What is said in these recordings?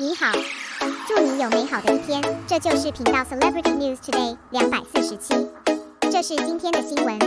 你好，祝你有美好的一天。这就是频道 Celebrity News Today 两百四十七，这是今天的新闻。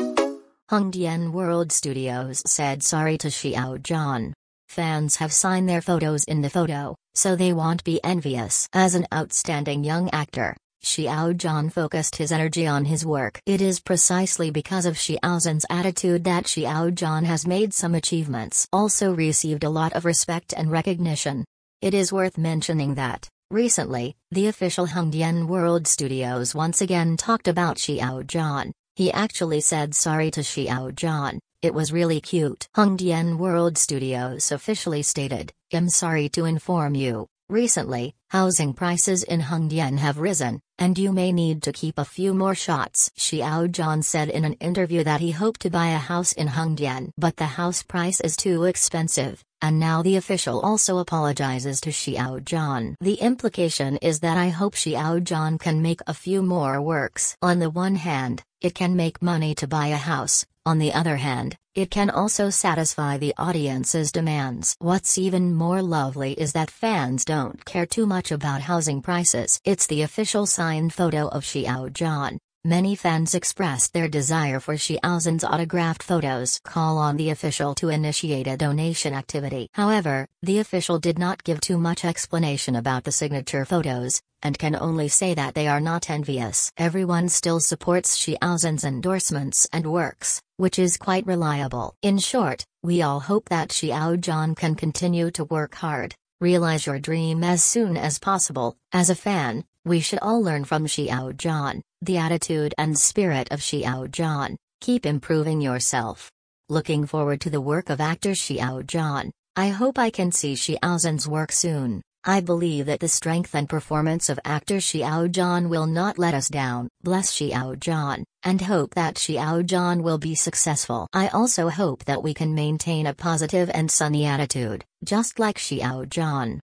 Hongdian World Studios said sorry to Xiao John. Fans have signed their photos in the photo, so they won't be envious. As an outstanding young actor, Xiao John focused his energy on his work. It is precisely because of Xiaozhen's attitude that Xiao John has made some achievements. Also received a lot of respect and recognition. It is worth mentioning that, recently, the official Hongdian World Studios once again talked about Xiao Zhan. He actually said sorry to Xiao Zhan. it was really cute. Hongdian World Studios officially stated, I'm sorry to inform you, recently, housing prices in Hongdian have risen, and you may need to keep a few more shots. Xiao John said in an interview that he hoped to buy a house in Hongdian, but the house price is too expensive, and now the official also apologizes to Xiao John. The implication is that I hope Xiao John can make a few more works. On the one hand, it can make money to buy a house, on the other hand, it can also satisfy the audience's demands. What's even more lovely is that fans don't care too much about housing prices. It's the official signed photo of Xiao Zhan. Many fans expressed their desire for Xiaozhen's autographed photos. Call on the official to initiate a donation activity. However, the official did not give too much explanation about the signature photos, and can only say that they are not envious. Everyone still supports Xiaozhen's endorsements and works, which is quite reliable. In short, we all hope that Xiaozhen can continue to work hard, realize your dream as soon as possible. As a fan, we should all learn from Xiaozhen. The attitude and spirit of Xiao John, keep improving yourself. Looking forward to the work of actor Xiao John, I hope I can see Xiaozhen's work soon. I believe that the strength and performance of actor Xiao John will not let us down. Bless Xiao John, and hope that Xiao John will be successful. I also hope that we can maintain a positive and sunny attitude, just like Xiao John.